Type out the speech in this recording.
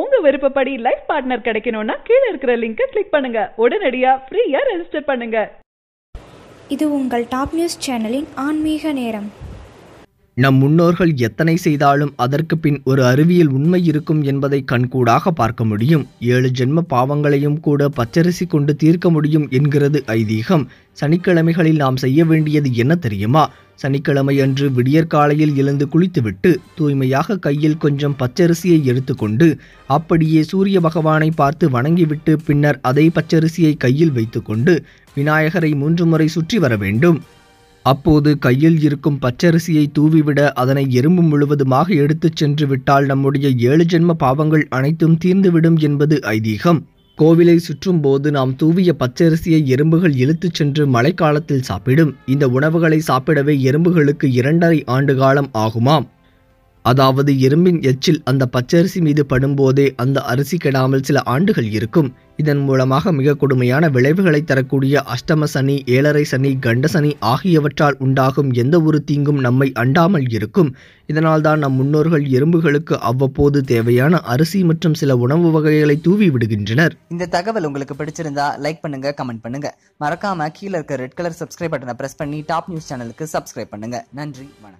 உங்க விருப்பப்படி life partner கிடைக்கணும்னா கீழே இருக்கிற லிங்கை கிளிக் பண்ணுங்க உடனடியா ஃப்ரீயா ரெஜிஸ்டர் பண்ணுங்க இது உங்கள் டாப் நியூஸ் சேனலின் ஆன்மீக நேரம் நம் முன்னோர்கள் எத்தனை செய்தாலும் அதற்கு பின் ஒரு அறிவியல் உண்மை இருக்கும் என்பதை கண்கூடாக பார்க்க முடியும் ஏழு ஜென்ம பாவங்களையும் கூட பச்சரிசி கொண்டு தீர்க்க முடியும் என்கிறது ஐதீகம் சனிக்கிழமைகளில் நாம் செய்ய வேண்டியது என்ன தெரியுமா சனிக்கிழமை அன்று விடியற்காலையில் எழுந்து குளித்துவிட்டு தூய்மையாக கையில் கொஞ்சம் பச்சரிசியை எடுத்துக்கொண்டு அப்படியே சூரிய பகவானை பார்த்து வணங்கிவிட்டு பின்னர் அதை பச்சரிசியை கையில் வைத்துக்கொண்டு விநாயகரை மூன்று முறை சுற்றி வர வேண்டும் அப்போது கையில் இருக்கும் பச்சரிசியை தூவிவிட அதனை எறும்பு முழுவதுமாக எடுத்துச் சென்று விட்டால் நம்முடைய ஏழு ஜென்ம பாவங்கள் அனைத்தும் தீர்ந்துவிடும் என்பது ஐதீகம் கோவிலை சுற்றும் போது நாம் தூவிய பச்சரிசியை எறும்புகள் இழுத்துச் சென்று மழைக்காலத்தில் சாப்பிடும் இந்த உணவுகளை சாப்பிடவே எறும்புகளுக்கு இரண்டரை ஆண்டு காலம் ஆகுமாம் அதாவது எறும்பின் எச்சில் அந்த பச்சரிசி மீது படும்போதே அந்த அரிசி கெடாமல் சில ஆண்டுகள் இருக்கும் இதன் மூலமாக மிக கொடுமையான விளைவுகளை தரக்கூடிய அஷ்டம சனி ஏழரை சனி கண்ட சனி ஆகியவற்றால் உண்டாகும் எந்த ஒரு தீங்கும் நம்மை அண்டாமல் இருக்கும் இதனால் தான் நம் முன்னோர்கள் எறும்புகளுக்கு அவ்வப்போது தேவையான அரிசி மற்றும் சில உணவு வகைகளை தூவி விடுகின்றனர் இந்த தகவல் உங்களுக்கு பிடிச்சிருந்தா லைக் பண்ணுங்க கமெண்ட் பண்ணுங்க மறக்காம கீழே இருக்க ரெட் கலர் சப்ஸ்கிரைப் பட்டனை பிரஸ் பண்ணி டாப் நியூஸ் சேனலுக்கு சப்ஸ்கிரைப் பண்ணுங்க நன்றி வணக்கம்